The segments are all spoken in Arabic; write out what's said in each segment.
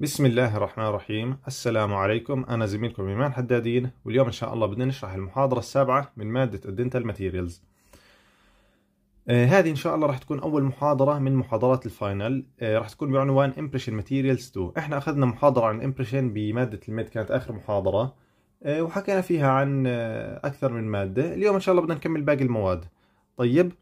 بسم الله الرحمن الرحيم السلام عليكم أنا زميلكم إيمان حدادين واليوم إن شاء الله بدنا نشرح المحاضرة السابعة من مادة الدنتال ماتيريالز آه هذه إن شاء الله راح تكون أول محاضرة من محاضرات الفاينل آه راح تكون بعنوان امبريشن ماتيريالز 2 إحنا أخذنا محاضرة عن امبريشن بمادة الميد كانت آخر محاضرة آه وحكينا فيها عن آه أكثر من مادة اليوم إن شاء الله بدنا نكمل باقي المواد طيب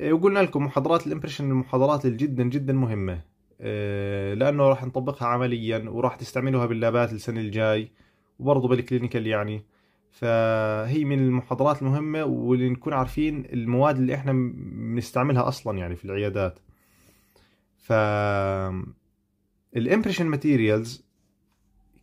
آه وقلنا لكم محاضرات الامبريشن المحاضرات جدا جدا مهمة آه، لانه راح نطبقها عمليا وراح تستعملوها باللابات السنه الجاي وبرضه بالكلينيكال يعني فهي من المحاضرات المهمة واللي نكون عارفين المواد اللي احنا بنستعملها اصلا يعني في العيادات ف الامبريشن ماتيريالز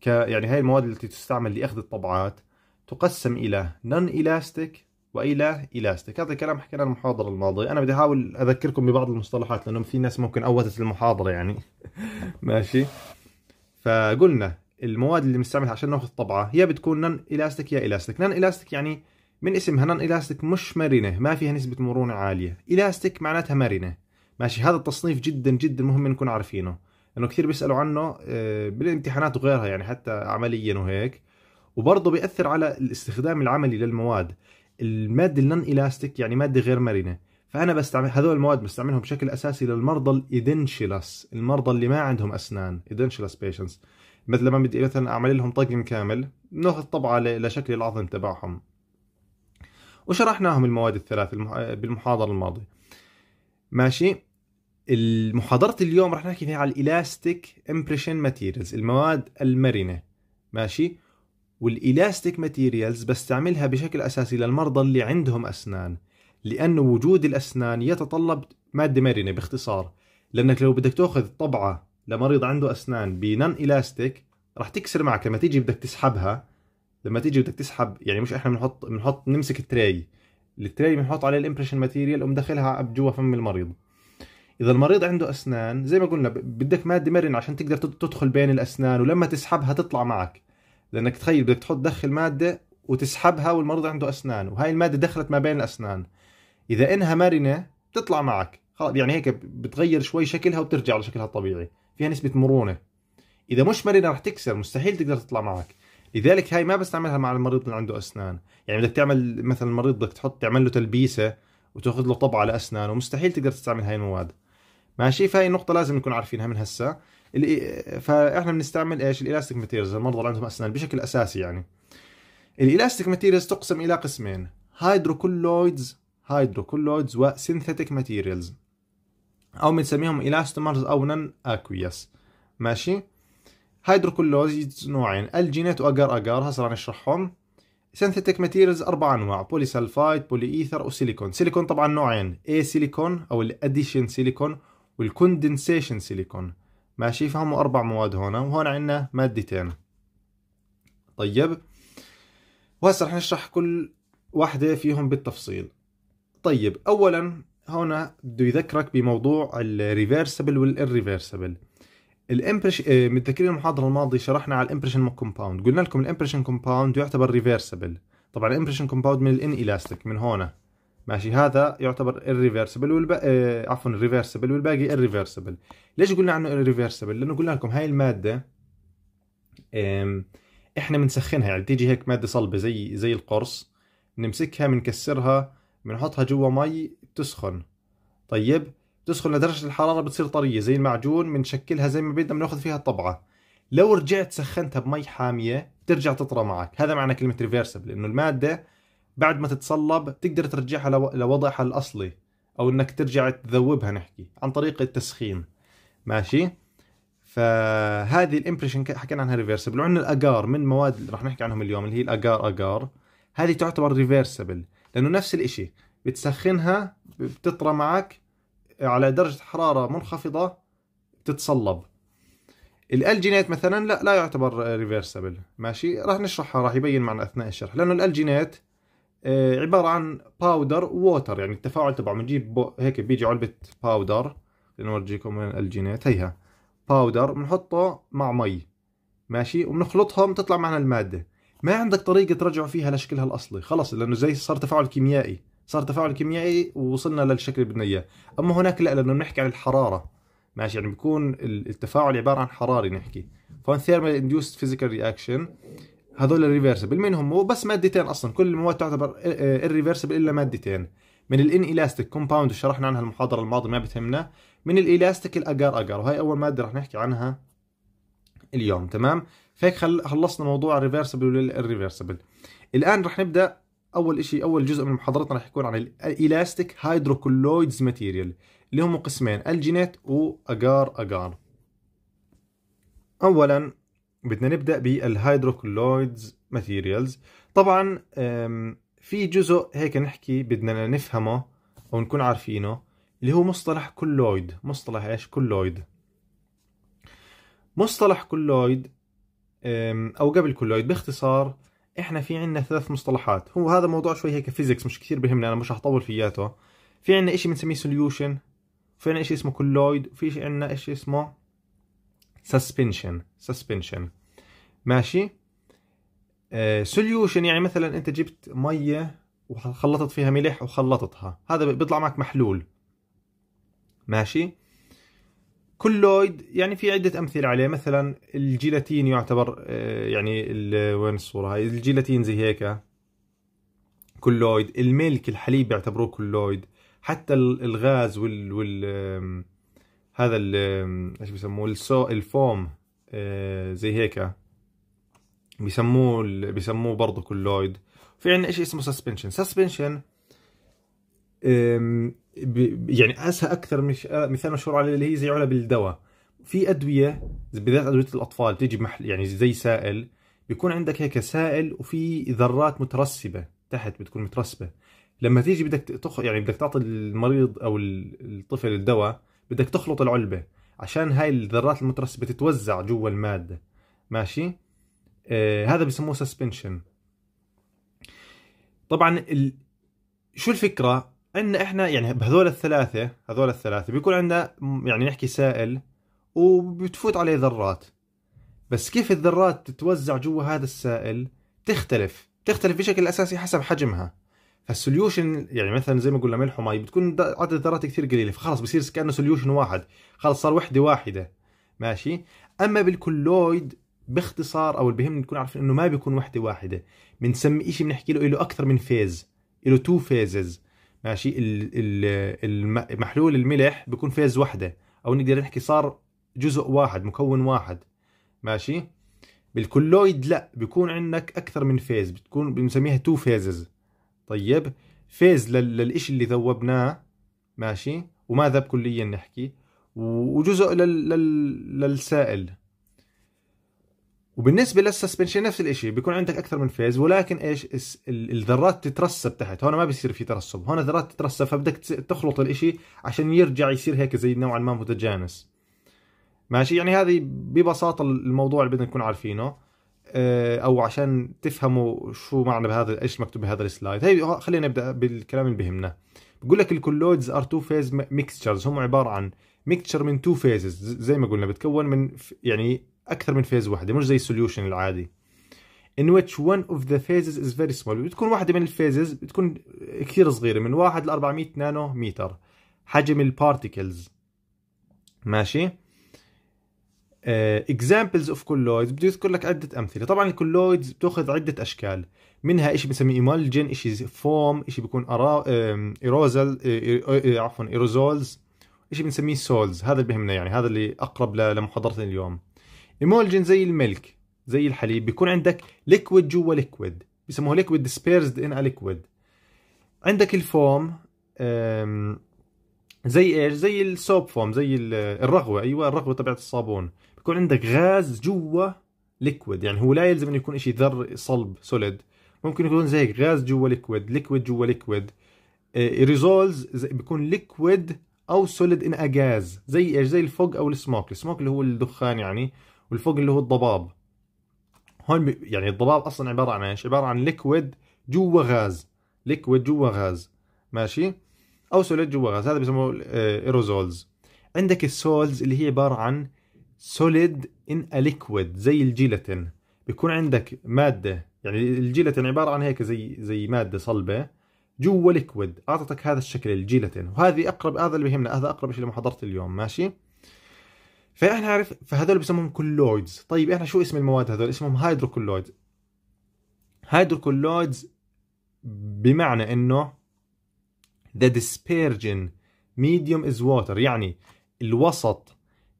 ك يعني هاي المواد التي تستعمل لاخذ الطبعات تقسم الى نون الاستيك والى الاستيك هذا الكلام حكيناه المحاضره الماضيه انا بدي احاول اذكركم ببعض المصطلحات لانه في ناس ممكن اوتت المحاضره يعني ماشي فقلنا المواد اللي بنستعملها عشان ناخذ طبعه هي بتكون نن الاستيك يا الاستيك نن الاستيك يعني من اسمها نن الاستيك مش مرنه ما فيها نسبه مرونه عاليه الاستيك معناتها مرنه ماشي هذا التصنيف جدا جدا مهم نكون عارفينه لانه كثير بيسالوا عنه آه، بالامتحانات وغيرها يعني حتى عمليا وهيك وبرضه بيأثر على الاستخدام العملي للمواد الماده النون الاستيك يعني ماده غير مرنه فانا بستعمل هذول المواد بستعملهم بشكل اساسي للمرضى الايدنشلس المرضى اللي ما عندهم اسنان ايدنشلس بيشنتس مثل لما بدي مثلا اعمل لهم طقم كامل ناخذ طبعه لشكل العظم تبعهم وشرحناهم المواد الثلاث بالمحاضره الماضيه ماشي المحاضرة اليوم رح نحكي فيها على الإلاستيك إمبريشن ماتيريالز المواد المرنة ماشي والالاستيك ماتيريالز بستعملها بشكل اساسي للمرضى اللي عندهم اسنان لانه وجود الاسنان يتطلب ماده مرنه باختصار لانك لو بدك تاخذ طبعه لمريض عنده اسنان بنن الاستيك راح تكسر معك لما تيجي بدك تسحبها لما تيجي بدك تسحب يعني مش احنا بنحط بنحط نمسك التراي التراي بنحط عليه الامبريشن ماتيريال ومدخلها جوا فم المريض اذا المريض عنده اسنان زي ما قلنا بدك ماده مرنه عشان تقدر تدخل بين الاسنان ولما تسحبها تطلع معك لانك تخيل بدك تحط دخل ماده وتسحبها والمريض عنده اسنان وهاي الماده دخلت ما بين الاسنان اذا انها مرنه بتطلع معك خلاص يعني هيك بتغير شوي شكلها وبترجع لشكلها الطبيعي فيها نسبه مرونه اذا مش مرنه رح تكسر مستحيل تقدر تطلع معك لذلك هاي ما بستعملها مع المريض اللي عنده اسنان يعني بدك تعمل مثلا المريض بدك تحط تعمل له تلبيسه وتاخذ له طبعه لاسنانه مستحيل تقدر تستعمل هاي المواد ماشي فهي النقطه لازم نكون عارفينها من هسه فاحنا بنستعمل ايش الالاستيك ماتيريالز المرضى اللي عندهم اسنان بشكل اساسي يعني الالاستيك ماتيريالز تقسم الى قسمين هيدروكولويدز هيدروكولويدز وسينثيتيك ماتيريالز او بنسميهم الاستومرز او نن اكويس ماشي هيدروكولويدز نوعين الجينات واجر اجر هسه نشرحهم سينثيتيك ماتيريالز اربع انواع بولي سلفايد بولي ايثر وسيليكون سيليكون طبعا نوعين اي سيليكون او الاديشن سيليكون والكوندنسيشن سيليكون ماشي فهموا أربع مواد هنا وهون عندنا مادتين طيب وهسه رح نشرح كل واحدة فيهم بالتفصيل طيب أولا هنا بده يذكرك بموضوع الريفرسبل والإرريفرسبل الامبرش متذكرين المحاضرة الماضية شرحنا على الامبرشن كومباوند قلنا لكم الامبرشن كومباوند يعتبر ريفرسبل طبعا الامبرشن كومباوند من الان الاستيك من هون ماشي هذا يعتبر irreversible والب... آه عفوا reversible والباقي irreversible ليش قلنا عنه irreversible لانه قلنا لكم هاي الماده آم... احنا بنسخنها يعني تيجي هيك ماده صلبه زي زي القرص نمسكها بنكسرها بنحطها جوا مي بتسخن طيب بتسخن لدرجه الحراره بتصير طريه زي المعجون بنشكلها زي ما بدنا بناخذ فيها الطبعه لو رجعت سخنتها بمي حاميه بترجع تطرى معك هذا معنى كلمه ريفرسبل انه الماده بعد ما تتصلب تقدر ترجعها لوضعها الاصلي او انك ترجع تذوبها نحكي عن طريق التسخين ماشي فهذه الامبريشن حكينا عنها ريفرسبل وعندنا الاجار من مواد اللي رح نحكي عنهم اليوم اللي هي الاجار اجار هذه تعتبر ريفرسبل لانه نفس الاشي بتسخنها بتطرى معك على درجة حرارة منخفضة بتتصلب الالجينات مثلا لا لا يعتبر ريفرسبل ماشي راح نشرحها راح يبين معنا اثناء الشرح لانه الالجينات آه، عباره عن باودر ووتر يعني التفاعل تبعه بنجيب هيك بيجي علبه باودر لنورجيكم وين الجينات هيها باودر بنحطه مع مي ماشي وبنخلطهم تطلع معنا الماده ما عندك طريقه ترجعوا فيها لشكلها الاصلي خلص لانه زي صار تفاعل كيميائي صار تفاعل كيميائي ووصلنا للشكل اللي بدنا اياه اما هناك لا لانه بنحكي عن الحراره ماشي يعني بيكون التفاعل عباره عن حراري نحكي فهون ثيرمال اندوست فيزيكال رياكشن هذول الريفرسبل منهم هو بس مادتين اصلا كل المواد تعتبر الريفرسبل آه، الا مادتين من الان الاستيك كومباوند اللي شرحنا عنها المحاضره الماضيه ما بتهمنا من الالاستيك الاجار اجار وهي اول ماده رح نحكي عنها اليوم تمام فهيك خلصنا موضوع الريفرسبل والريفرسبل الان رح نبدا اول شيء اول جزء من محاضرتنا رح يكون عن الالاستيك هيدروكولويدز ماتيريال اللي هم قسمين الجينات واجار اجار اولا بدنا نبدا بالهيدروكلويدز ماتيريالز طبعا في جزء هيك نحكي بدنا نفهمه او نكون عارفينه اللي هو مصطلح كلويد مصطلح ايش كلويد مصطلح كلويد او قبل كلويد باختصار احنا في عندنا ثلاث مصطلحات هو هذا موضوع شوي هيك فيزيكس مش كثير بهمنا انا مش هطول فياته في عندنا شيء بنسميه سوليوشن في عندنا شيء اسمه كلويد وفي عندنا شيء اسمه سسبنشن سسبنشن ماشي سوليوشن آه، يعني مثلا انت جبت ميه وخلطت فيها ملح وخلطتها هذا بيطلع معك محلول ماشي كلويد يعني في عدة أمثلة عليه مثلا الجيلاتين يعتبر آه، يعني وين الصورة هاي الجيلاتين زي هيك كلويد الملك الحليب بيعتبروه كلويد حتى الغاز وال, وال هذا ال ايش بيسموه السو الفوم آه، زي هيك بيسموه بيسموه برضه كلويد في عندنا شيء اسمه سسبنشن سسبنشن يعني اسهى اكثر مش مثال مشهور عليه اللي هي زي علب الدواء في ادويه بالذات ادويه الاطفال بتيجي محل يعني زي سائل بيكون عندك هيك سائل وفي ذرات مترسبه تحت بتكون مترسبه لما تيجي بدك تخ يعني بدك تعطي المريض او الطفل الدواء بدك تخلط العلبة عشان هاي الذرات المترسبة بتتوزع جوا المادة ماشي آه هذا بسموه سسبنشن طبعا ال... شو الفكرة عندنا احنا يعني بهذول الثلاثة هذول الثلاثة بيكون عندنا يعني نحكي سائل وبتفوت عليه ذرات بس كيف الذرات تتوزع جوا هذا السائل تختلف تختلف بشكل اساسي حسب حجمها فالسوليوشن يعني مثلا زي ما قلنا ملح ومي بتكون عدد الذرات كثير قليله فخلاص بصير كانه سوليوشن واحد خلاص صار وحده واحده ماشي اما بالكلويد باختصار او اللي بيهمنا نكون عارفين انه ما بيكون وحده واحده بنسمي شيء بنحكي له له اكثر من فيز له تو فيزز ماشي المحلول الملح بيكون فيز واحده او نقدر نحكي صار جزء واحد مكون واحد ماشي بالكلويد لا بيكون عندك اكثر من فيز بتكون بنسميها تو فيزز طيب فيز للإشي اللي ذوبناه ماشي وما ذب كليا نحكي وجزء لل... لل... للسائل وبالنسبه للسسبنشن نفس الشيء بيكون عندك اكثر من فيز ولكن ايش الذرات تترسب تحت هون ما بيصير في ترسب هون الذرات تترسب فبدك تخلط الشيء عشان يرجع يصير هيك زي نوعا ما متجانس ماشي يعني هذه ببساطه الموضوع اللي بدنا نكون عارفينه آه، او عشان تفهموا شو معنى بهذا ايش مكتوب بهذا السلايد هي آه، خلينا نبدا بالكلام اللي بهمنا بقول لك الكلويدز ار تو فيز ميكستشرز هم عباره عن ميكستشر من تو فيزز زي ما قلنا بتكون من يعني اكثر من فيز واحده مش زي السوليوشن العادي in which one of the phases is very small بتكون واحده من الفيزز بتكون كثير صغيره من 1 ل 400 نانو متر حجم البارتيكلز ماشي اكزامبلز اوف كولويدز بده يذكر لك عده امثله طبعا الكولويدز بتاخذ عده اشكال منها شيء بنسميه ايمالجن شيء فوم شيء بيكون أرا... ايروزل آه، آه، آه، عفوا ايروزولز شيء بنسميه سولز هذا اللي بهمنا يعني هذا اللي اقرب لمحاضرتنا اليوم ايمولجن زي الملك زي الحليب بيكون عندك ليكويد جوا ليكويد بيسموه ليكويد ديسبيرزد ان ليكويد عندك الفوم زي ايش زي السوب فوم زي الرغوه ايوه الرغوه تبعت الصابون يكون عندك غاز جوا ليكويد يعني هو لا يلزم انه يكون شيء ذر صلب سوليد ممكن يكون زي هيك غاز جوا ليكويد ليكويد جوا ليكويد آه، ريزولز بيكون ليكويد او سوليد ان اجاز زي ايش زي الفوق او السموك السموك اللي هو الدخان يعني والفوق اللي هو الضباب هون يعني الضباب اصلا عباره عن ايش عباره عن ليكويد جوا غاز ليكويد جوا غاز ماشي او سوليد جوا غاز هذا بيسموه ايروزولز آه، عندك السولز اللي هي عباره عن solid in a liquid زي الجيلاتين بيكون عندك مادة يعني الجيلاتين عبارة عن هيك زي زي مادة صلبة جوا ليكويد اعطتك هذا الشكل الجيلاتين وهذه اقرب هذا اللي بيهمنا هذا اقرب شيء لمحاضرة اليوم ماشي فاحنا عارف فهذول بسموهم كولويدز طيب احنا شو اسم المواد هذول اسمهم هيدروكولويدز هيدروكولويدز بمعنى انه the dispersion medium is water يعني الوسط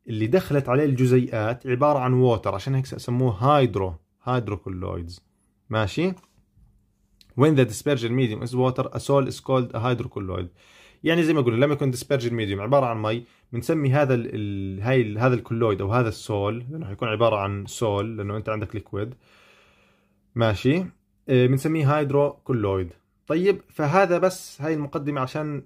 اللي دخلت عليه الجزيئات عبارة عن ووتر عشان هيك سموه هايدرو هيدروكولويدز ماشي when the dispersion medium is water a sol is called a hydrocolloid يعني زي ما قلنا لما يكون dispersion medium عبارة عن مي بنسمي هذا ال هاي ال هذا الكولويد او هذا السول لانه حيكون عبارة عن سول لانه انت عندك ليكويد ماشي آه، بنسميه كولويد طيب فهذا بس هاي المقدمة عشان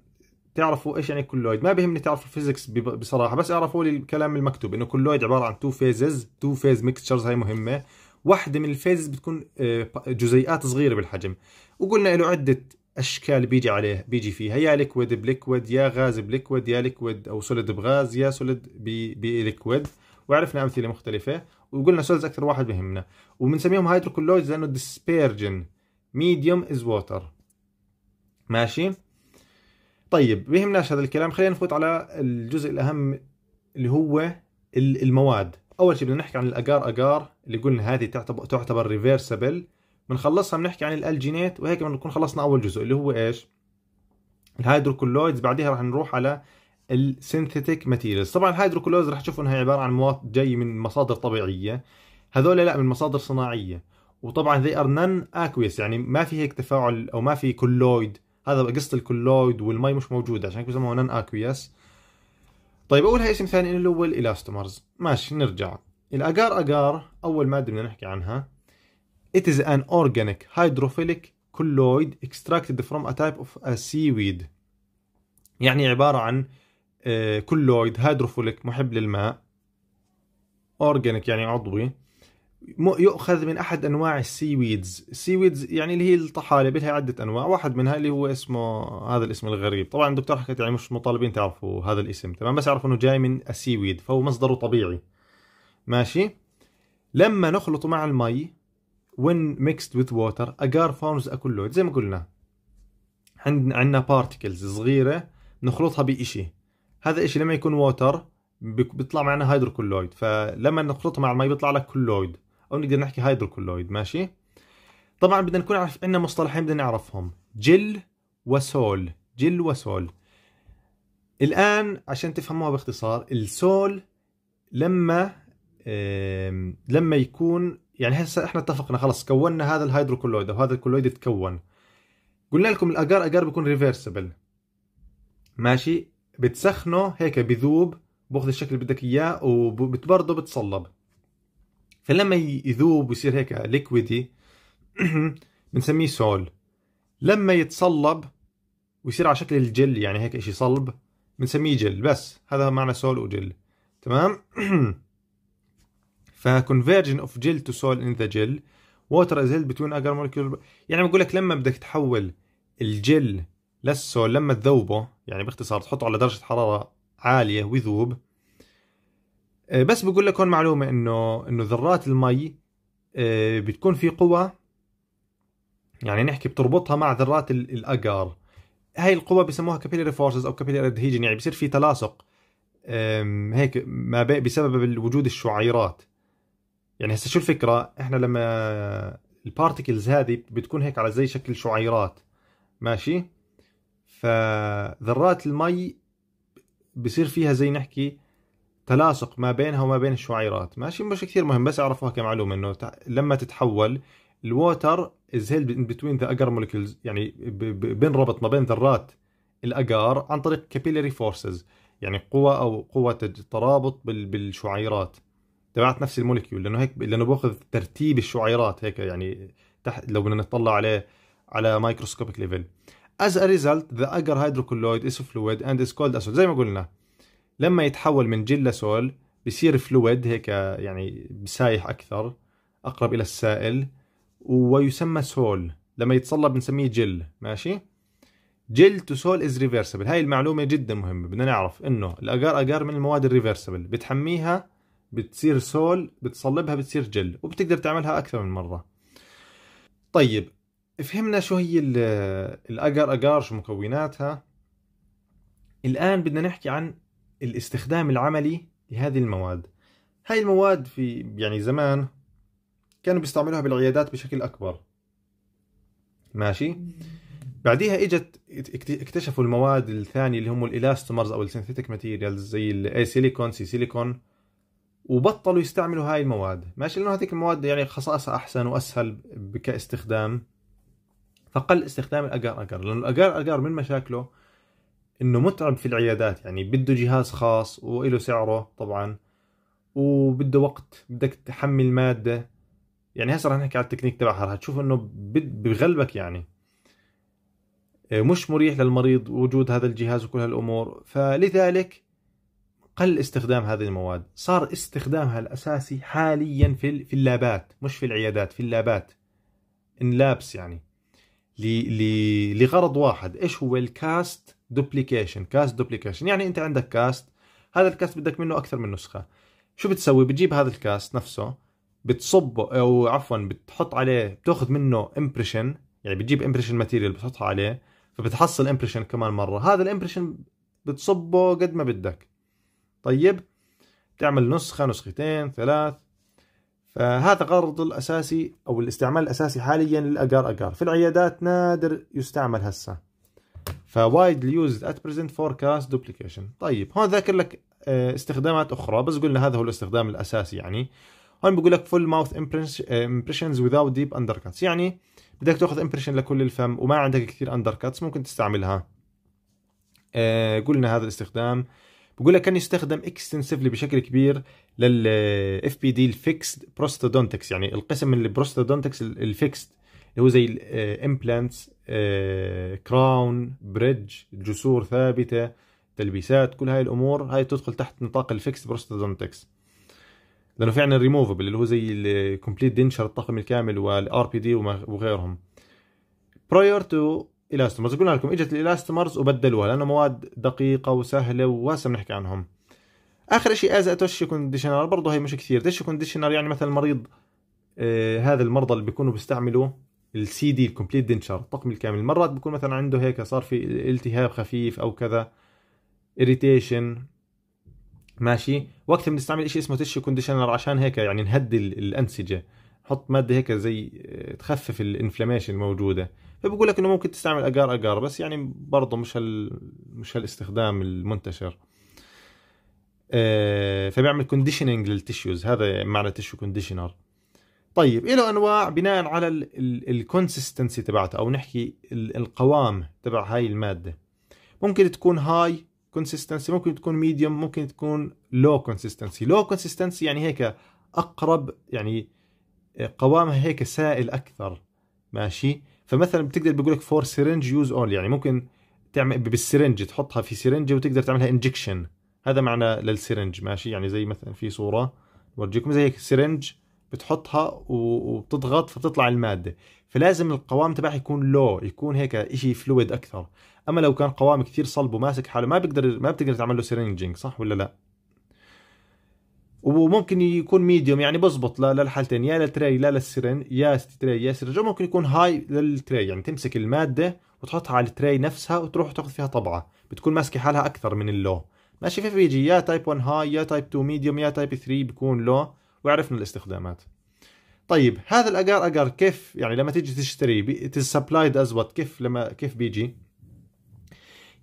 تعرفوا ايش يعني كولويد ما بيهمني تعرفوا الفيزكس بصراحه بس اعرفوا لي الكلام المكتوب انه كولويد عباره عن تو فيزز تو فيز ميكستشرز هاي مهمه واحده من الفيزز بتكون آه، جزيئات صغيره بالحجم وقلنا له عده اشكال بيجي عليه بيجي فيها يا ليكويد بليكويد يا غاز بليكويد يا ليكويد او سوليد بغاز يا سوليد بليكويد وعرفنا امثله مختلفه وقلنا سولز اكثر واحد بهمنا وبنسميهم هيدروكولويدز لانه ديسبيرجن ميديوم از ووتر ماشي طيب بيهمناش هذا الكلام خلينا نفوت على الجزء الاهم اللي هو المواد اول شيء بدنا نحكي عن الاجار اجار اللي قلنا هذه تعتبر تعتبر ريفرسبل بنخلصها بنحكي عن الالجينات وهيك بنكون خلصنا اول جزء اللي هو ايش الهيدروكلويدز بعدها رح نروح على السينثيتيك ماتيريالز طبعا الهيدروكلويدز رح تشوفوا انها عباره عن مواد جاي من مصادر طبيعيه هذول لا من مصادر صناعيه وطبعا ذي ار نن اكويس يعني ما في هيك تفاعل او ما في كلويد هذا قصه الكلويد والمي مش موجوده عشان كذا بسموها نون اكويس طيب اولها اسم ثاني اللي هو الالاستومرز ماشي نرجع الاجار اجار اول ماده بدنا نحكي عنها It is an organic hydrophilic colloid extracted from a type of a seaweed يعني عبارة عن كولويد آه، هيدروفوليك محب للماء organic يعني عضوي يؤخذ من احد انواع السي ويدز السي ويدز يعني اللي هي الطحالب لها عده انواع واحد منها اللي هو اسمه هذا الاسم الغريب طبعا الدكتور حكيت يعني مش مطالبين تعرفوا هذا الاسم تمام بس اعرف انه جاي من السي ويد فهو مصدره طبيعي ماشي لما نخلطه مع المي when mixed with water agar forms a colloid زي ما قلنا عندنا عندنا بارتكلز صغيره نخلطها بإشي هذا الشيء لما يكون ووتر بيطلع معنا هيدروكولويد فلما نخلطها مع المي بيطلع لك كولويد او نقدر نحكي هيدروكولويد ماشي طبعا بدنا نكون عارف عندنا مصطلحين بدنا نعرفهم جل وسول جل وسول الان عشان تفهموها باختصار السول لما لما يكون يعني هسه احنا اتفقنا خلص كونا هذا الهيدروكولويد او هذا الكولويد تكون قلنا لكم الاجار اجار بيكون ريفرسبل ماشي بتسخنه هيك بذوب باخذ الشكل اللي بدك اياه وبرضه بتصلب فلما يذوب ويصير هيك ليكويدي بنسميه سول لما يتصلب ويصير على شكل الجل يعني هيك شيء صلب بنسميه جل بس هذا معنى سول وجل تمام فconversion of gel to سول in the gel water از هيلد between agar molecule يعني بقول لك لما بدك تحول الجل للسول لما تذوبه يعني باختصار تحطه على درجة حرارة عالية ويذوب آه، بس بقول لك هون معلومه انه انه ذرات المي آه، بتكون في قوى يعني نحكي بتربطها مع ذرات الاجار هاي القوى بسموها كابيلري فورسز او كابيلري ادهيجن يعني بصير في تلاصق هيك ما بسبب وجود الشعيرات يعني هسه شو الفكره احنا لما البارتكلز هذه بتكون هيك على زي شكل شعيرات ماشي فذرات المي بصير فيها زي نحكي تلاصق ما بينها وما بين الشعيرات ماشي مش كثير مهم بس اعرفوها كمعلومه انه لما تتحول الووتر از هيلد بتوين ذا اجر مولكيولز يعني ربط ما بين ذرات الاجار عن طريق كابيلاري فورسز يعني قوة او قوة الترابط بالشعيرات تبعت نفس المولكيول لانه هيك لانه باخذ ترتيب الشعيرات هيك يعني تحت لو بدنا نطلع عليه على مايكروسكوبيك ليفل As a result, the agar hydrocolloid is fluid and is called acid زي ما قلنا لما يتحول من جل لسول بصير فلويد هيك يعني بسايح اكثر اقرب الى السائل ويسمى سول لما يتصلب بنسميه جل ماشي جل تو سول از ريفرسبل هاي المعلومه جدا مهمه بدنا نعرف انه الاجار اجار من المواد الريفرسبل بتحميها بتصير سول بتصلبها بتصير جل وبتقدر تعملها اكثر من مره طيب فهمنا شو هي الاجار اجار شو مكوناتها الان بدنا نحكي عن الاستخدام العملي لهذه المواد هاي المواد في يعني زمان كانوا بيستعملوها بالعيادات بشكل أكبر ماشي بعديها اجت اكتشفوا المواد الثانيه اللي هم الالاستومرز او السينثيتك ماتيريالز زي الاي سيليكون سي سيليكون وبطلوا يستعملوا هاي المواد ماشي لانه هذيك المواد يعني خصائصها احسن واسهل كاستخدام فقل استخدام الاجار اجار لانه الاجار اجار من مشاكله انه متعب في العيادات يعني بده جهاز خاص وله سعره طبعا وبده وقت بدك تحمل مادة يعني هسه رح نحكي على التكنيك تبعها رح تشوف انه بغلبك يعني آه، مش مريح للمريض وجود هذا الجهاز وكل هالامور فلذلك قل استخدام هذه المواد صار استخدامها الاساسي حاليا في في اللابات مش في العيادات في اللابات ان لابس يعني لغرض واحد ايش هو الكاست دوبليكيشن كاست دوبليكيشن يعني انت عندك كاست هذا الكاست بدك منه اكثر من نسخه شو بتسوي بتجيب هذا الكاست نفسه بتصبه او عفوا بتحط عليه بتاخذ منه امبريشن يعني بتجيب امبريشن ماتيريال بتحطها عليه فبتحصل امبريشن كمان مره هذا الامبريشن بتصبه قد ما بدك طيب تعمل نسخه نسختين ثلاث فهذا غرض الاساسي او الاستعمال الاساسي حاليا للاجار اجار في العيادات نادر يستعمل هسه فوايد اليوزد ات بريزنت فوركاست دوبليكيشن طيب هون ذاكر لك آه، استخدامات اخرى بس قلنا هذا هو الاستخدام الاساسي يعني هون بقول لك فول ماوث امبريشنز without ديب اندر كاتس يعني بدك تاخذ امبريشن لكل الفم وما عندك كثير اندر كاتس ممكن تستعملها آه، قلنا هذا الاستخدام بقول لك كان يستخدم اكستنسفلي بشكل كبير لل اف بي دي الفيكسد بروستودونتكس يعني القسم البروستودونتكس الفيكسد اللي هو زي الامبلانتس آه، كراون آه، بريدج جسور ثابته تلبيسات كل هاي الامور هاي تدخل تحت نطاق الفيكس بروستودونتكس لانه في عندنا الريموفبل اللي هو زي الكومبليت دينشر الطقم الكامل والار بي دي وغيرهم برايور تو الاستمرز قلنا لكم اجت الالاستمرز وبدلوها لانه مواد دقيقه وسهله وهسه بنحكي عنهم اخر شيء از اتش كونديشنر برضه هي مش كثير تش كونديشنر يعني مثلا المريض آه هذا المرضى اللي بيكونوا بيستعملوا السي دي الكومبليت دينشر الطقم الكامل مرات بكون مثلا عنده هيك صار في التهاب خفيف او كذا اريتيشن ماشي وقتها بنستعمل شيء اسمه تشي كونديشنر عشان هيك يعني نهدي الانسجه حط ماده هيك زي آه، تخفف الانفلاميشن الموجوده فبقول لك انه ممكن تستعمل اجار اجار بس يعني برضه مش هال مش هالاستخدام المنتشر آه، فبيعمل كونديشننج للتشيوز هذا معنى تشو كونديشنر طيب له انواع بناء على الكونسستنسي تبعتها او نحكي القوام تبع هاي الماده ممكن تكون هاي كونسستنسي ممكن تكون ميديوم ممكن تكون لو كونسستنسي لو كونسستنسي يعني هيك اقرب يعني قوامها هيك سائل اكثر ماشي فمثلا بتقدر بيقول لك فور سيرنج يوز اونلي يعني ممكن تعمل بالسرنج تحطها في سرنج وتقدر تعملها انجكشن هذا معنى للسرنج ماشي يعني زي مثلا في صوره بورجيكم زي هيك سرنج بتحطها وبتضغط فبتطلع الماده فلازم القوام تبعها يكون لو يكون هيك إشي فلويد اكثر اما لو كان قوام كثير صلب وماسك حاله ما بيقدر ما بتقدر تعمل له سرنجنج صح ولا لا وممكن يكون ميديوم يعني بزبط للحالتين يا للتري لا للسرن يا تري يا سرنج ممكن يكون هاي للتري يعني تمسك الماده وتحطها على التري نفسها وتروح تاخذ فيها طبعه بتكون ماسكه حالها اكثر من اللو ماشي في بيجي يا تايب 1 هاي يا تايب 2 ميديوم يا تايب 3 بيكون لو وعرفنا الاستخدامات طيب هذا الاجار اجار كيف يعني لما تيجي تشتري سبلايد از وات كيف لما كيف بيجي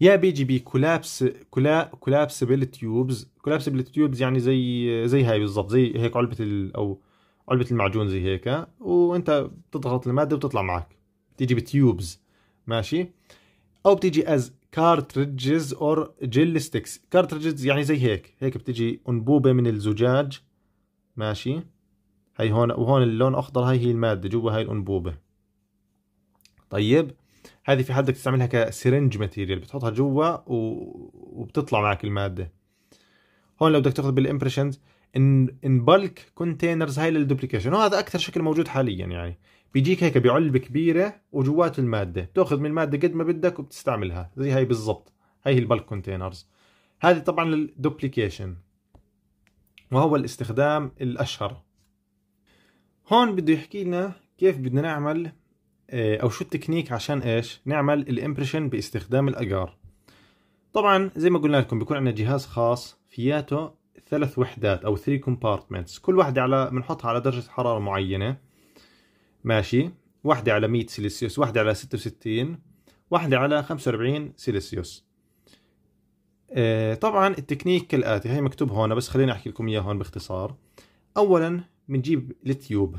يا بيجي بكولابس كولا كولابسبل تيوبز كولابسبل تيوبز يعني زي زي هاي بالضبط زي هيك علبه ال... او علبه المعجون زي هيك وانت بتضغط الماده وبتطلع معك بتيجي بتيوبز ماشي او بتيجي از كارتريدجز اور جيل ستيكس كارتريدجز يعني زي هيك هيك بتيجي انبوبه من الزجاج ماشي هي هون وهون اللون اخضر هاي هي الماده جوا هاي الانبوبه طيب هذه في حدك بدك تستعملها كسرنج ماتيريال بتحطها جوا و... وبتطلع معك الماده هون لو بدك تاخذ بالامبريشنز ان ان بالك كونتينرز هاي للدوبليكيشن وهذا اكثر شكل موجود حاليا يعني بيجيك هيك بعلبه كبيره وجواته الماده بتاخذ من الماده قد ما بدك وبتستعملها زي هاي بالضبط هاي البالك كونتينرز هذه طبعا للدوبليكيشن وهو الاستخدام الأشهر هون بده يحكي لنا كيف بدنا نعمل آه، أو شو التكنيك عشان إيش نعمل الإمبريشن باستخدام الأجار طبعا زي ما قلنا لكم بيكون عندنا جهاز خاص فياته ثلاث وحدات أو 3 كومبارتمنتس كل واحدة على بنحطها على درجة حرارة معينة ماشي واحدة على 100 سلسيوس واحدة على 66 واحدة على 45 سلسيوس آه، طبعا التكنيك كالاتي هي مكتوب هون بس خليني احكي لكم اياه هون باختصار اولا بنجيب التيوب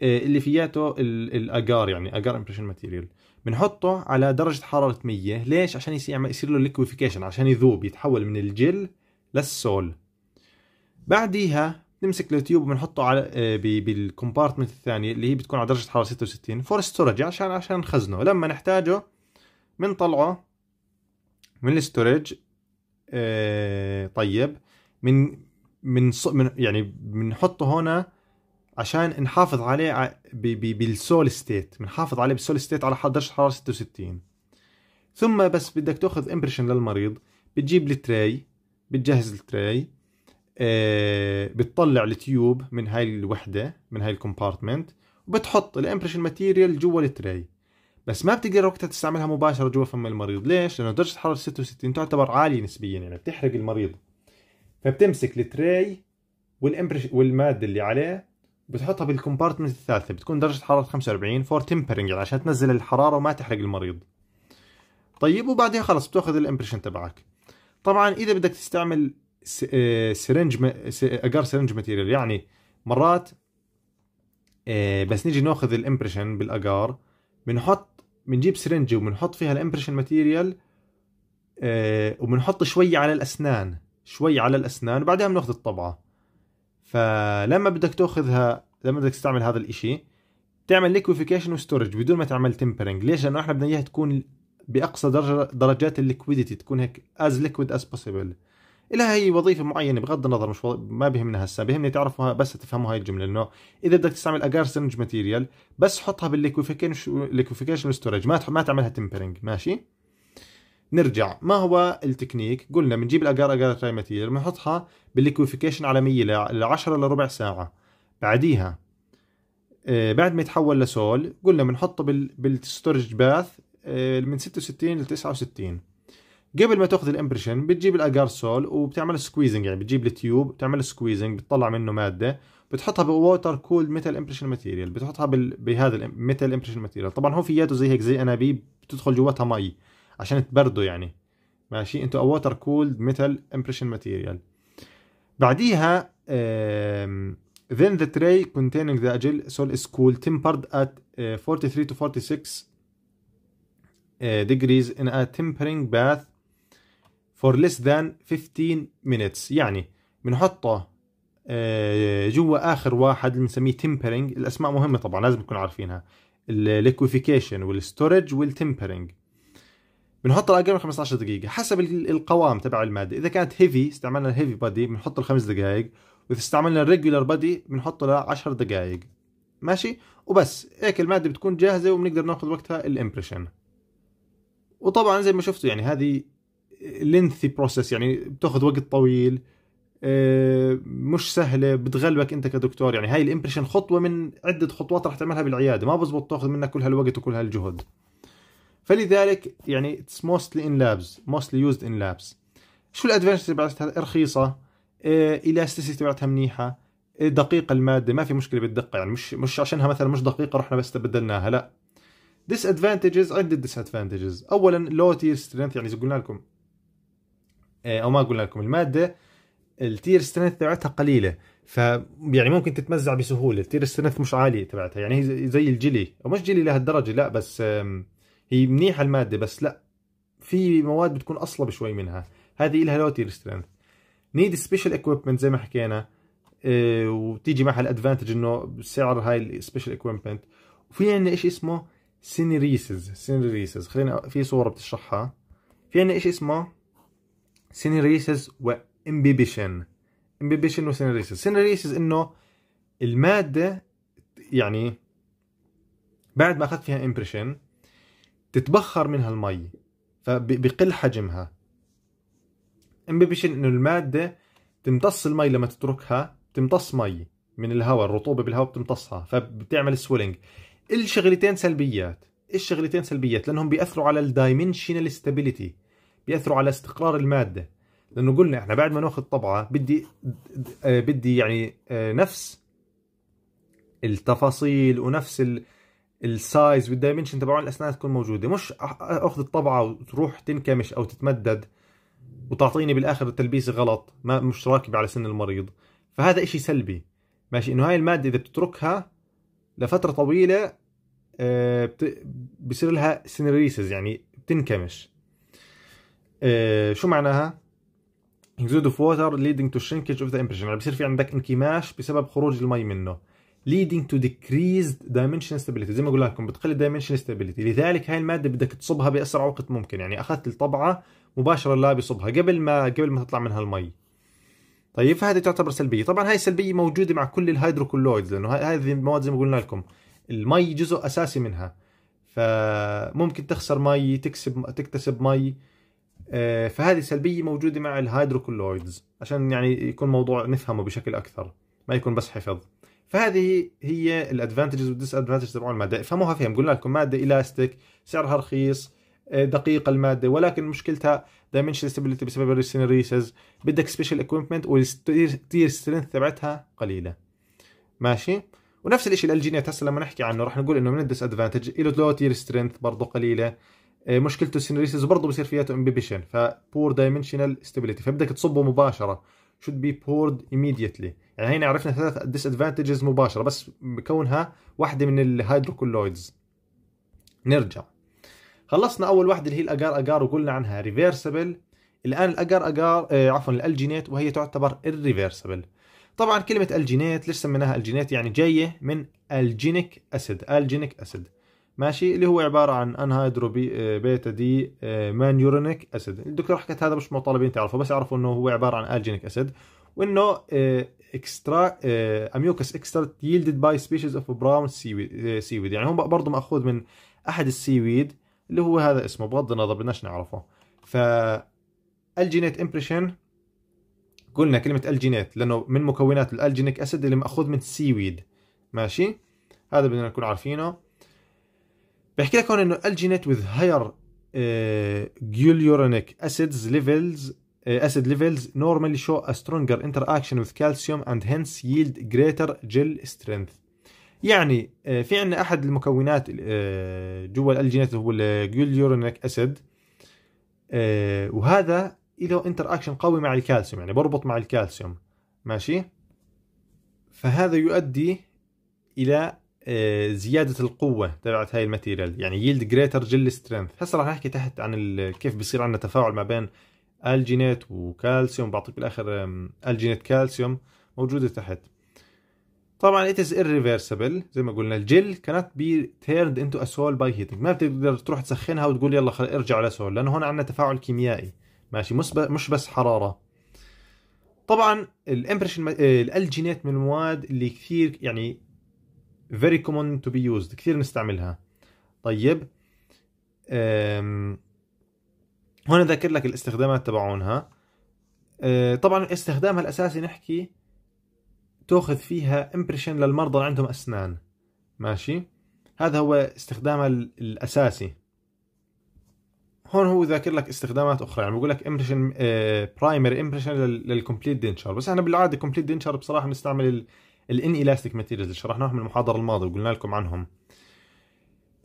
آه، اللي فياته الاجار يعني اجار امبريشن ماتيريال بنحطه على درجه حراره 100 ليش عشان يصير يصير له ليكويفيكيشن عشان يذوب يتحول من الجل للسول بعديها نمسك التيوب وبنحطه على آه، بالكومبارتمنت الثانيه اللي هي بتكون على درجه حراره 66 فور ستورج عشان عشان نخزنه لما نحتاجه بنطلعه من الستورج آه، طيب من من من يعني بنحطه هون عشان نحافظ عليه بالسول ستيت بنحافظ عليه بالسول ستيت على درجه حراره 66 ثم بس بدك تاخذ امبريشن للمريض بتجيب التراي بتجهز التراي آه، بتطلع التيوب من هاي الوحده من هاي الكومبارتمنت وبتحط الامبريشن ماتيريال جوا التراي بس ما بتقدر وقتها تستعملها مباشره جوا فم المريض ليش لانه درجه حراره 66 تعتبر عاليه نسبيا يعني بتحرق المريض فبتمسك التري والماده اللي عليه بتحطها بالكومبارتمنت الثالثه بتكون درجه حراره 45 فور تمبرنج يعني عشان تنزل الحراره وما تحرق المريض طيب وبعدين خلص بتاخذ الامبريشن تبعك طبعا اذا بدك تستعمل سرنج اجار سرنج ماتيريال يعني مرات آه، بس نيجي ناخذ الامبريشن بالاجار بنحط بنجيب سرنجة وبنحط فيها الامبريشن ماتيريال وبنحط شوي على الاسنان شوي على الاسنان وبعدها بناخذ الطبعة فلما بدك تاخذها لما بدك تستعمل هذا الاشي تعمل ليكويفيكيشن وستورج بدون ما تعمل تمبرنج ليش لانه احنا بدنا اياها تكون باقصى درجه درجات الليكويديتي تكون هيك از ليكويد از بوسيبل لها هي وظيفه معينه بغض النظر مش ما بيهمنا هسه بيهمني تعرفوها بس تفهموا هاي الجمله انه اذا بدك تستعمل اجار سنج ماتيريال بس حطها بالليكويفيكيشن ستورج ما ما تعملها تمبرنج ماشي نرجع ما هو التكنيك قلنا بنجيب الاجار اجار تراي ماتيريال بنحطها بالليكويفيكيشن على 100 ل 10 لربع ساعه بعديها آه، بعد ما يتحول لسول قلنا بنحطه بالستورج باث آه، من 66 ل 69 قبل ما تاخذ الامبريشن بتجيب الاجارسول وبتعمل سكويزنج يعني بتجيب التيوب بتعمل سكويزنج بتطلع منه ماده بتحطها بووتر كولد ميتال امبريشن ماتيريال بتحطها بال... بهذا الميتال امبريشن ماتيريال طبعا هو فياته زي هيك زي انابيب بتدخل جواتها مي عشان تبرده يعني ماشي انتو ووتر كولد ميتال امبريشن ماتيريال بعديها then the tray containing the agile sol is cooled tempered at 43 آه، to 46 آه، degrees in a tempering bath for less than 15 minutes يعني بنحطه آه، جوا اخر واحد اللي بنسميه تمبرنج الاسماء مهمه طبعا لازم تكون عارفينها الليكويفيكيشن والستورج والتمبرنج بنحط الاقل من 15 دقيقه حسب القوام تبع الماده اذا كانت هيفي استعملنا الهيفي بادي بنحطه لخمس دقائق واذا استعملنا الريجولار بادي بنحطه ل 10 دقائق ماشي وبس هيك الماده بتكون جاهزه وبنقدر ناخذ وقتها الامبريشن وطبعا زي ما شفتوا يعني هذه لينثي بروسيس يعني بتاخذ وقت طويل آه، مش سهله بتغلبك انت كدكتور يعني هاي الامبريشن خطوه من عده خطوات رح تعملها بالعياده ما بزبط تاخذ منك كل هالوقت وكل هالجهد فلذلك يعني اتس موستلي ان لابس موستلي يوزد ان لابس شو الادفانتج تبعتها رخيصه الاستيسي آه، تبعتها منيحه آه، دقيقه الماده ما في مشكله بالدقه يعني مش مش عشانها مثلا مش دقيقه رحنا بس بدلناها لا ديس ادفانتجز عده ديس ادفانتجز اولا لو تير سترينث يعني زي قلنا لكم آه، او ما قلنا لكم الماده التير سترينث تبعتها قليله ف يعني ممكن تتمزع بسهوله التير سترينث مش عاليه تبعتها يعني هي زي الجلي او مش جلي لهالدرجه لا بس هي منيحه الماده بس لا في مواد بتكون اصلب شوي منها هذه لها لو تير سترينث نيد سبيشال اكويبمنت زي ما حكينا آه، وتيجي معها الادفانتج انه سعر هاي السبيشال اكويبمنت وفي عندنا شيء اسمه سينريسز سينريسز خلينا في صوره بتشرحها في عندنا شيء اسمه سينيريسز وامبيبيشن امبيبيشن وسينيريسز سينيريسز انه الماده يعني بعد ما اخذت فيها امبريشن تتبخر منها المي فبقل حجمها امبيبيشن انه الماده تمتص المي لما تتركها بتمتص مي من الهواء الرطوبه بالهواء بتمتصها فبتعمل سويلنج الشغلتين سلبيات الشغلتين سلبيات لانهم بياثروا على الدايمنشنال ستابيليتي بيأثروا على استقرار المادة لأنه قلنا احنا بعد ما ناخذ طبعة بدي آه، بدي يعني آه، نفس التفاصيل ونفس السايز والدايمنشن تبعون الأسنان تكون موجودة مش أخذ الطبعة وتروح تنكمش أو تتمدد وتعطيني بالآخر التلبيس غلط ما مش راكب على سن المريض فهذا إشي سلبي ماشي إنه هاي المادة إذا بتتركها لفترة طويلة آه، بصير لها سينريسز يعني بتنكمش آه، شو معناها؟ يزود اوف ووتر ليدنج تو shrinkage اوف ذا امبريشن يعني بصير في عندك انكماش بسبب خروج المي منه ليدنج تو decreased دايمنشن ستابيليتي زي ما قلنا لكم بتقل الدايمنشن ستابيليتي لذلك هاي الماده بدك تصبها باسرع وقت ممكن يعني اخذت الطبعه مباشره لا بصبها قبل ما قبل ما تطلع منها المي طيب فهذه تعتبر سلبيه طبعا هاي السلبيه موجوده مع كل الهيدروكلويدز لانه هذه المواد زي ما قلنا لكم المي جزء اساسي منها فممكن تخسر مي تكسب تكتسب مي آه، فهذه سلبيه موجوده مع الهيدروكولويدز عشان يعني يكون موضوع نفهمه بشكل اكثر ما يكون بس حفظ فهذه هي الادفانتجز والديس ادفانتجز تبع الماده فهموها فهم قلنا لكم ماده الاستيك سعرها رخيص آه، دقيقه الماده ولكن مشكلتها دايمنشن ستابيليتي بسبب الريسينريسز بدك سبيشال اكويبمنت والستير سترينث تبعتها قليله ماشي ونفس الشيء للجينات هسه لما نحكي عنه راح نقول انه من الديس ادفانتج له لو تير سترينث برضه قليله آه، مشكلته السينوريسز برضه بصير فيها امبيبيشن فبور دايمنشنال ستابيليتي فبدك تصبه مباشره should be poured immediately يعني هنا عرفنا ثلاث disadvantages مباشرة بس بكونها واحدة من الهيدروكولويدز نرجع خلصنا أول واحدة اللي هي الأجار أجار وقلنا عنها ريفيرسبل الآن الأجار أجار آه عفوا الألجينيت وهي تعتبر الريفيرسبل طبعا كلمة الجينيت ليش سميناها الجينيت يعني جاية من الجينيك أسيد الجينيك أسيد ماشي اللي هو عباره عن انهايدرو بيتا دي آه، مانيورينيك اسيد الدكتور حكت هذا مش مطالبين تعرفه بس اعرفوا انه هو عباره عن الجينيك اسيد وانه اكسترا اميوكس اكسترا ييلدد باي سبيشيز اوف براون سي ويد يعني هو برضه ماخوذ من احد السي ويد اللي هو هذا اسمه بغض النظر بدناش نعرفه ف الجينيت امبريشن قلنا كلمة الجينيت لأنه من مكونات الالجينيك أسيد اللي مأخوذ من ويد ماشي هذا بدنا نكون عارفينه بحكي لك هون انه الجينيت وذ هاير جيوليورونيك اسيدز ليفلز acid levels normally show a stronger interaction with calcium and hence yield greater gel strength يعني آه، في عندنا احد المكونات آه، جوا الالجينات هو الجيوليورونيك اسيد آه، وهذا له انتر اكشن قوي مع الكالسيوم يعني بربط مع الكالسيوم ماشي فهذا يؤدي الى آه، زياده القوه تبعت هاي الماتيريال يعني يلد جريتر جل سترينث هسه راح نحكي تحت عن كيف بصير عندنا تفاعل ما بين الجينات وكالسيوم بعطيك بالاخر الجينات كالسيوم موجوده تحت طبعا it is irreversible زي ما قلنا الجل cannot be turned into a باي by heating ما بتقدر تروح تسخنها وتقول يلا خل ارجع لسول لانه هون عندنا تفاعل كيميائي ماشي مش بس حراره طبعا الامبريشن آه، الجينات من المواد اللي كثير يعني very common to be used كثير بنستعملها طيب هون ذاكر لك الاستخدامات تبعونها آه، طبعا استخدامها الاساسي نحكي تاخذ فيها امبريشن للمرضى اللي عندهم اسنان ماشي هذا هو استخدامها الاساسي هون هو ذاكر لك استخدامات اخرى يعني بقول لك امبريشن برايمري امبريشن للكومبليت دينشر بس احنا بالعاده كومبليت دينشر بصراحه بنستعمل الان الاستيك ماتيريالز اللي شرحناهم المحاضره الماضيه وقلنا لكم عنهم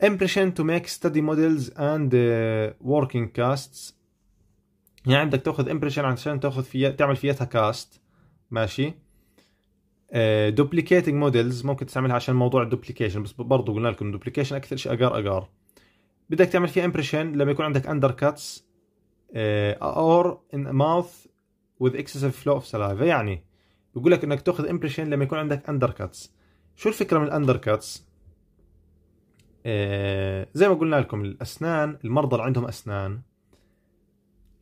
impression to make study models and وركينج uh, working casts يعني عندك تاخذ impression عشان تاخذ فيها تعمل فيها كاست ماشي دوبليكيتنج uh, موديلز ممكن تستعملها عشان موضوع الدوبليكيشن بس برضه قلنا لكم دوبليكيشن اكثر شيء اجار اجار بدك تعمل فيها امبريشن لما يكون عندك اندر كاتس اور ان ماوث with excessive flow of saliva يعني بيقول لك انك تاخذ امبريشن لما يكون عندك اندر كاتس شو الفكره من الاندر آه، كاتس زي ما قلنا لكم الاسنان المرضى اللي عندهم اسنان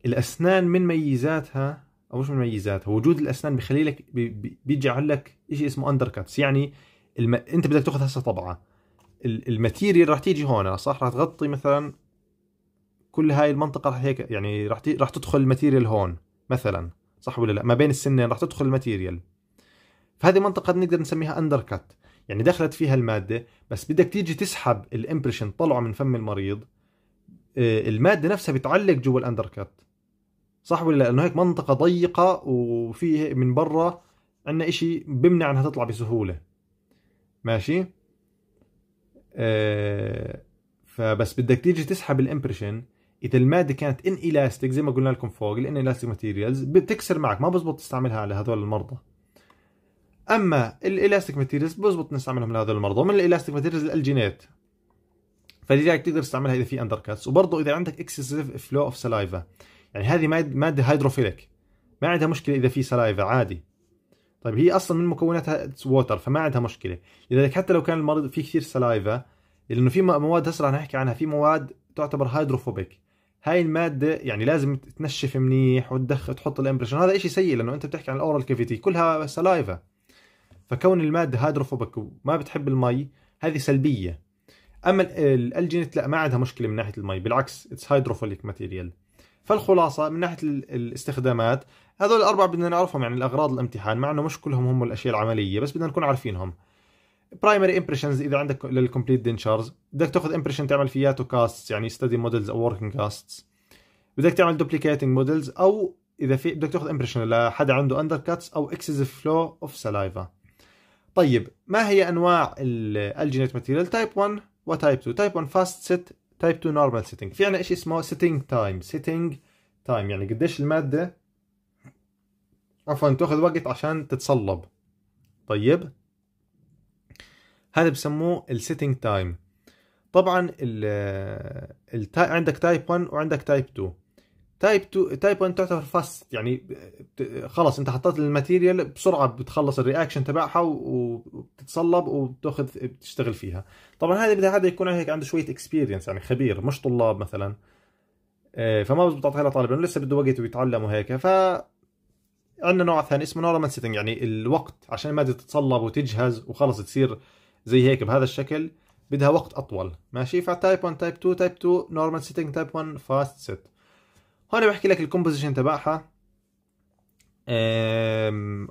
الاسنان من ميزاتها او مش من ميزاتها وجود الاسنان بيخلي لك بيجعل لك شيء اسمه اندر كاتس يعني الم... انت بدك تاخذ هسه طبعه الماتيريال راح تيجي هون صح راح تغطي مثلا كل هاي المنطقه راح هيك يعني راح ت... راح تدخل الماتيريال هون مثلا صح ولا لا ما بين السنين يعني رح تدخل الماتيريال فهذه منطقه بنقدر نسميها اندر كات يعني دخلت فيها الماده بس بدك تيجي تسحب الامبريشن طلعه من فم المريض آه، الماده نفسها بتعلق جوا الاندر كات صح ولا لا لانه هيك منطقه ضيقه وفيه من برا عندنا إشي بمنع انها تطلع بسهوله ماشي آه، فبس بدك تيجي تسحب الامبريشن اذا الماده كانت ان الاستيك زي ما قلنا لكم فوق الان الاستيك ماتيريالز بتكسر معك ما بزبط تستعملها على هذول المرضى اما الالاستيك ماتيريالز بزبط نستعملهم لهذول المرضى ومن الالاستيك ماتيريالز الالجينات فلذلك تقدر تستعملها اذا في اندر كاتس وبرضه اذا عندك اكسسيف فلو اوف سلايفا يعني هذه ماده هيدروفيليك ما عندها مشكله اذا في سلايفا عادي طيب هي اصلا من مكوناتها ووتر فما عندها مشكله لذلك حتى لو كان المرض في كثير سلايفا لانه في مواد هسه رح نحكي عنها في مواد تعتبر هيدروفوبيك هاي الماده يعني لازم تنشف منيح وتدخل تحط الامبريشن هذا إشي سيء لانه انت بتحكي عن الاورال كافيتي كلها سلايفا فكون الماده هيدروفوبك وما بتحب المي هذه سلبيه اما الالجينت لا ما عندها مشكله من ناحيه المي بالعكس اتس هيدروفوليك ماتيريال فالخلاصه من ناحيه الاستخدامات هذول الاربعه بدنا نعرفهم يعني الاغراض الامتحان مع انه مش كلهم هم الاشياء العمليه بس بدنا نكون عارفينهم برايمري امبريشنز اذا عندك للكومبليت دينشرز بدك تاخذ امبريشن تعمل تو كاستس يعني ستدي مودلز او وركينج كاستس بدك تعمل دوبليكيتنج مودلز او اذا في بدك تاخذ امبريشن لحدا عنده اندر كاتس او اكسس فلو اوف سلايفا طيب ما هي انواع الالجينيت ماتيريال تايب 1 وتايب 2 تايب 1 فاست سيت تايب 2 نورمال سيتنج في عنا شيء اسمه سيتنج تايم سيتنج تايم يعني قديش الماده عفوا تاخذ وقت عشان تتصلب طيب هذا بسموه السيتنج تايم طبعا ال عندك تايب 1 وعندك تايب 2 تايب 2 تايب 1 تعتبر فاست يعني خلص انت حطيت الماتيريال بسرعه بتخلص الرياكشن تبعها وبتتصلب وبتاخذ بتشتغل فيها طبعا هذا بدها حدا يكون هيك عنده شويه اكسبيرينس يعني خبير مش طلاب مثلا آه، فما بزبط تعطيها لطالب لانه لسه بده وقت ويتعلم وهيك ف عندنا نوع ثاني اسمه نورمال سيتنج يعني الوقت عشان الماده تتصلب وتجهز وخلص تصير زي هيك بهذا الشكل بدها وقت اطول ماشي فتايب 1 تايب 2 تايب 2 نورمال سيتنج تايب 1 فاست سيت هون بحكي لك الكومبوزيشن تبعها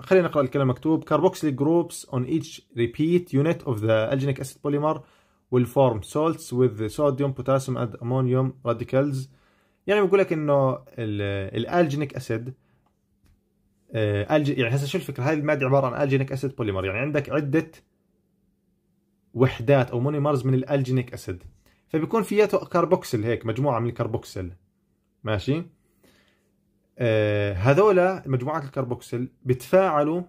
خلينا نقرا الكلام مكتوب كاربوكسيل جروبس اون ايتش ريبيت يونت اوف ذا الجينيك اسيد بوليمر ويل فورم سولتس وذ the بوتاسيوم potassium امونيوم راديكلز يعني بقول لك انه الالجينيك اسيد آه، يعني هسه شو الفكره هاي الماده عباره عن الجينيك اسيد بوليمر يعني عندك عده وحدات او مونيمرز من الالجينيك اسيد فبيكون فياته كاربوكسل هيك مجموعه من الكربوكسل ماشي آه هذولا مجموعات الكربوكسل بتفاعلوا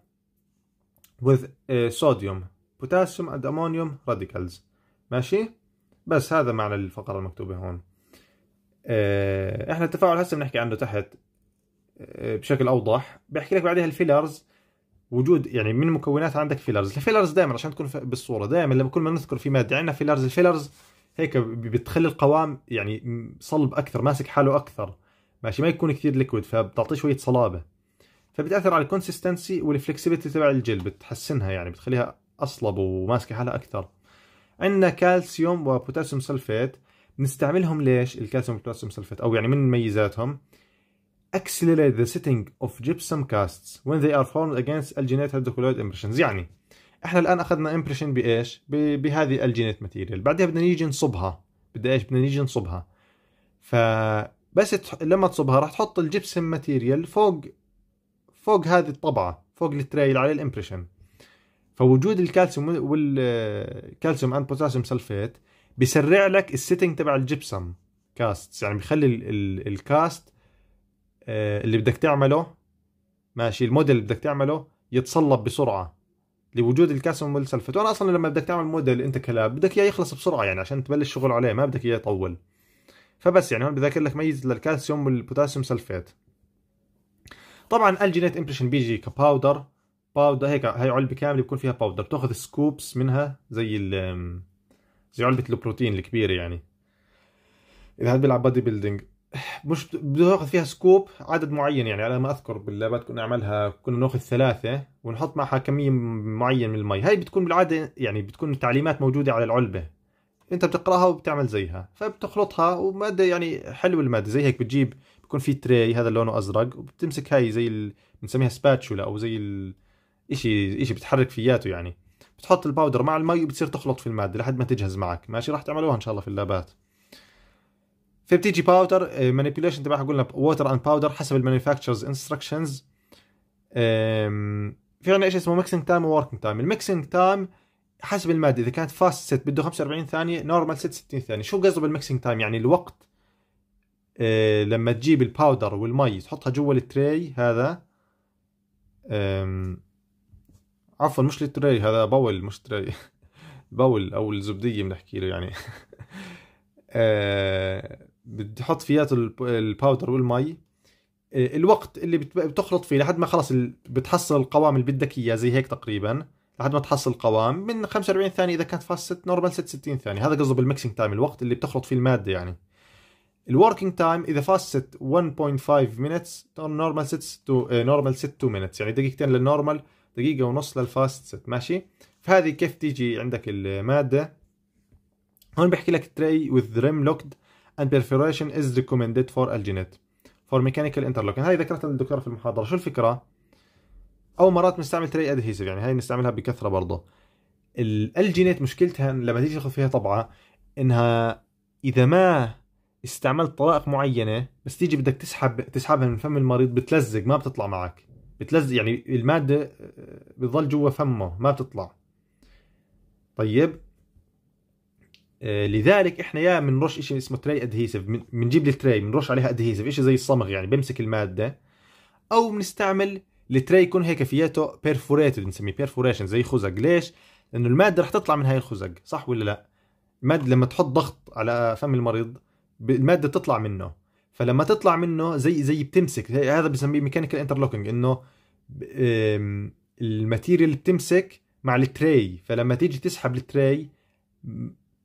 with صوديوم آه، بوتاسيوم and امونيوم radicals ماشي بس هذا معنى الفقره المكتوبه هون آه احنا التفاعل هسه بنحكي عنه تحت آه، بشكل اوضح بحكي لك بعدها الفيلرز وجود يعني من مكونات عندك فيلرز الفيلرز دائما عشان تكون بالصوره دائما لما كل ما نذكر في ماده عندنا فيلرز الفيلرز هيك بتخلي القوام يعني صلب اكثر ماسك حاله اكثر ماشي ما يكون كثير ليكويد فبتعطيه شويه صلابه فبتاثر على الكونسستنسي والفلكسبيتي تبع الجل بتحسنها يعني بتخليها اصلب وماسكه حالها اكثر عندنا كالسيوم وبوتاسيوم سلفيت بنستعملهم ليش الكالسيوم والبوتاسيوم سلفيت او يعني من ميزاتهم accelerate the setting of gypsum casts when they are formed against alginate hydrocolloid impressions يعني احنا الان اخذنا impression بايش بهذه الجينيت ماتيريال بعدها بدنا نيجي نصبها بدنا ايش بدنا نيجي نصبها فبس تح... لما تصبها راح تحط الجبسم ماتيريال فوق فوق هذه الطبعه فوق التريل على الامبريشن فوجود الكالسيوم والكالسيوم اند بوتاسيوم سلفيت بيسرع لك السيتنج تبع الجبسم كاست يعني بيخلي ال... ال... الكاست آه، اللي بدك تعمله ماشي الموديل اللي بدك تعمله يتصلب بسرعه لوجود الكالسيوم والسلفيت وانا اصلا لما بدك تعمل موديل انت كلاب بدك اياه يخلص بسرعه يعني عشان تبلش شغل عليه ما بدك اياه يطول فبس يعني هون بذاكر لك ميزه للكالسيوم والبوتاسيوم سلفيت طبعا الجينيت امبريشن بيجي كباودر باودر هيك هي علبه كامله بكون فيها باودر بتاخذ سكوبس منها زي ال زي علبه البروتين الكبيره يعني اذا هاد بيلعب بادي بيلدينج مش بده ناخذ فيها سكوب عدد معين يعني على ما اذكر باللابات كنا نعملها كنا ناخذ ثلاثه ونحط معها كميه معين من المي هاي بتكون بالعاده يعني بتكون التعليمات موجوده على العلبه انت بتقراها وبتعمل زيها فبتخلطها وماده يعني حلوه الماده زي هيك بتجيب بكون في تري هذا لونه ازرق وبتمسك هاي زي بنسميها سباتشولا او زي ال... إشي شيء بتحرك فياته يعني بتحط الباودر مع المي وبتصير تخلط في الماده لحد ما تجهز معك ماشي راح تعملوها ان شاء الله في اللابات فبتيجي باودر مانيبيوليشن تبعها قلنا ووتر اند باودر حسب المانيفاكتشرز انستركشنز في عندنا شيء اسمه ميكسينج تايم ووركينج تايم الميكسنج تايم حسب الماده اذا كانت فاست ست بده 45 ثانيه نورمال ست 60 ثانيه شو قصده بالميكسينج تايم يعني الوقت إيه، لما تجيب الباودر والمي تحطها جوا التري هذا عفوا مش التري هذا بول مش تري بول او الزبديه بنحكي له يعني إيه، بدي احط فياته الباودر والمي إيه، الوقت اللي بتخلط فيه لحد ما خلص بتحصل القوام اللي بدك اياه زي هيك تقريبا لحد ما تحصل القوام من 45 ثانيه اذا كانت فاست ست نورمال ست 60 ثانيه هذا قصده بالميكسينج تايم الوقت اللي بتخلط فيه الماده يعني الوركينج تايم اذا فاست 1.5 مينتس نورمال ست تو نورمال إيه، ست 2 مينتس يعني دقيقتين للنورمال دقيقه ونص للفاست ست ماشي فهذه كيف تيجي عندك الماده هون بحكي لك تري وذ ريم لوكد and perforation is recommended for alginate for mechanical interlocking هاي ذكرتها للدكتور في المحاضرة شو الفكرة؟ أو مرات بنستعمل تري ادهيسيف يعني هاي بنستعملها بكثرة برضه الألجينات مشكلتها لما تيجي تاخذ فيها طبعة إنها إذا ما استعملت طرائق معينة بس تيجي بدك تسحب تسحبها من فم المريض بتلزق ما بتطلع معك بتلزق يعني المادة آه، بتضل جوا فمه ما بتطلع طيب آه، لذلك احنا يا بنرش شيء اسمه تري ادهيسيف بنجيب التري بنرش عليها ادهيسيف شيء زي الصمغ يعني بمسك الماده او بنستعمل التري يكون هيك فياته بيرفوريتد بنسميه بيرفوريشن زي خزق ليش؟ لانه الماده رح تطلع من هاي الخزق صح ولا لا؟ الماده لما تحط ضغط على فم المريض الماده تطلع منه فلما تطلع منه زي زي بتمسك هذا بنسميه ميكانيكال انترلوكينج انه الماتيريال بتمسك مع التري فلما تيجي تسحب التري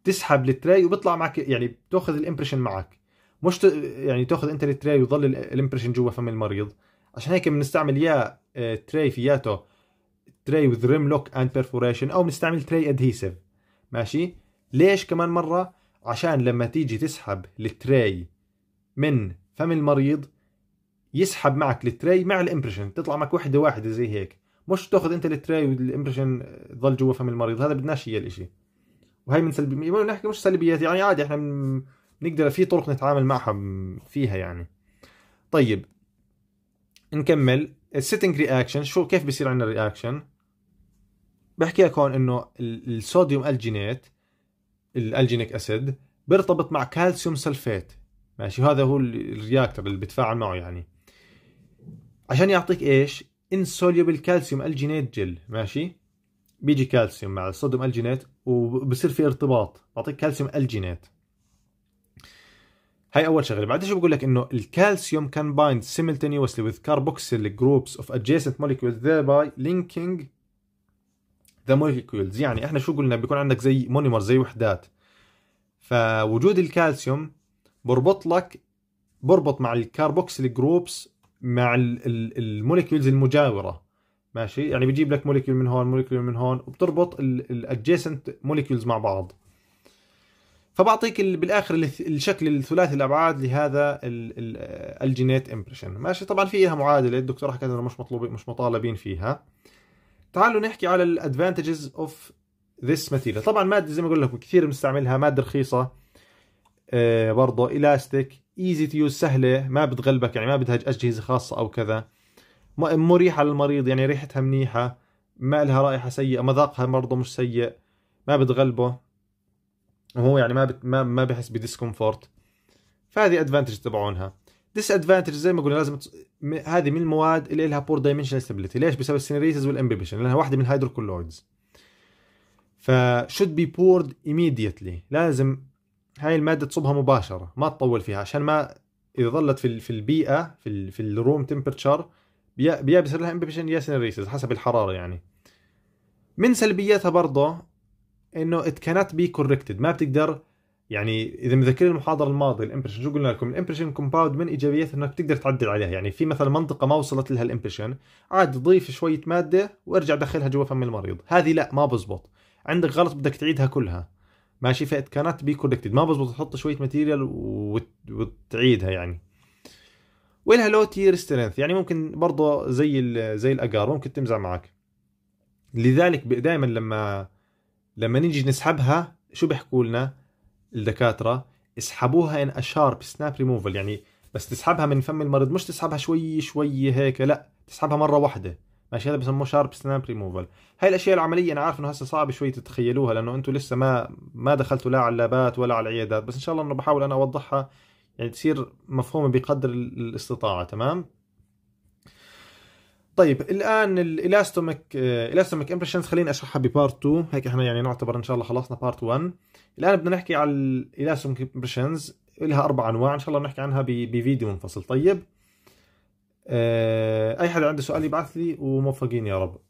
تسحب التراي وبيطلع معك يعني بتاخذ الامبريشن معك مش يعني تاخذ انت التراي ويضل الامبريشن جوا فم المريض عشان هيك بنستعمل يا آه، تراي فياتو تراي وذ ريم لوك اند بيرفوريشن او بنستعمل تراي ادهيسيف ماشي ليش كمان مره عشان لما تيجي تسحب التراي من فم المريض يسحب معك التراي مع الامبريشن تطلع معك وحده واحده زي هيك مش تاخذ انت التراي والامبريشن آه، تضل جوا فم المريض هذا بدناش اياه الاشي وهي من سلبي ما نحكي مش سلبيات يعني عادي احنا بنقدر في طرق نتعامل معها فيها يعني طيب نكمل السيتنج رياكشن شو كيف بصير عندنا رياكشن بحكي لك هون انه الصوديوم الجينيت الالجينيك اسيد بيرتبط مع كالسيوم سلفيت ماشي هذا هو الرياكتر اللي بتفاعل معه يعني عشان يعطيك ايش انسوليبل كالسيوم الجينات جل ماشي بيجي كالسيوم مع الصوديوم الجينات وبصير في ارتباط بعطيك كالسيوم الجينات هاي اول شغله بعد شو بقول لك انه الكالسيوم كان بايند simultaneously with carboxyl groups of adjacent molecules thereby linking ذا موليكيولز يعني احنا شو قلنا بيكون عندك زي مونيمر زي وحدات فوجود الكالسيوم بربط لك بربط مع الكاربوكسيل جروبس مع الموليكيولز المجاوره ماشي يعني بجيب لك موليكيول من هون موليكيول من هون وبتربط الادجيسنت موليكيولز مع بعض فبعطيك بالاخر الشكل الثلاثي الابعاد لهذا الجينيت امبريشن ماشي طبعا في لها معادله الدكتور حكى لنا مش مطلوب مش مطالبين فيها تعالوا نحكي على الادفانتجز اوف ذس ماتيريال طبعا ماده زي ما بقول لكم كثير بنستعملها ماده رخيصه آه، برضه الاستيك ايزي تو يوز سهله ما بتغلبك يعني ما بدها اجهزه خاصه او كذا مريحه للمريض يعني ريحتها منيحه ما لها رائحه سيئه مذاقها برضه مش سيء ما بتغلبه وهو يعني ما بت... ما ما بحس بديسكومفورت فهذه ادفانتج تبعونها ديس ادفانتج زي ما قلنا لازم تص... م... هذه من المواد اللي لها بور دايمنشنال ستابيليتي ليش بسبب السينريسز والامبيبيشن لانها واحده من الهيدروكولويدز ف should be poured immediately لازم هاي الماده تصبها مباشره ما تطول فيها عشان ما اذا ظلت في ال... في البيئه في ال... في الروم تمبرتشر بيا بيصير لها امبيبشن يا سينريسز حسب الحراره يعني من سلبياتها برضه انه ات كانت بي كوركتد ما بتقدر يعني اذا مذكرين المحاضره الماضيه الامبريشن شو قلنا لكم الامبريشن كومباوند من ايجابياتها انك بتقدر تعدل عليها يعني في مثلا منطقه ما وصلت لها الامبريشن عاد ضيف شويه ماده وارجع دخلها جوا فم المريض هذه لا ما بزبط عندك غلط بدك تعيدها كلها ماشي فات كانت بي كوركتد ما بزبط تحط شويه ماتيريال وتعيدها يعني ولها لو تير سترينث يعني ممكن برضه زي زي الاجار ممكن تمزع معك لذلك دائما لما لما نيجي نسحبها شو بيحكوا لنا الدكاتره اسحبوها ان اشارب سناب ريموفل يعني بس تسحبها من فم المريض مش تسحبها شوي شوي هيك لا تسحبها مره واحده ماشي هذا بسموه شارب سناب ريموفل هاي الاشياء العمليه انا عارف انه هسه صعب شوي تتخيلوها لانه انتم لسه ما ما دخلتوا لا على اللابات ولا على العيادات بس ان شاء الله انه بحاول انا اوضحها يعني تصير مفهومه بقدر الاستطاعه تمام طيب الان الالاستوميك الاستوميك امبريشنز خليني اشرحها ببارت 2 هيك احنا يعني نعتبر ان شاء الله خلصنا بارت 1 الان بدنا نحكي على الالاستوميك امبريشنز لها اربع انواع ان شاء الله بنحكي عنها بفيديو منفصل طيب آه، اي حدا عنده سؤال يبعث لي وموفقين يا رب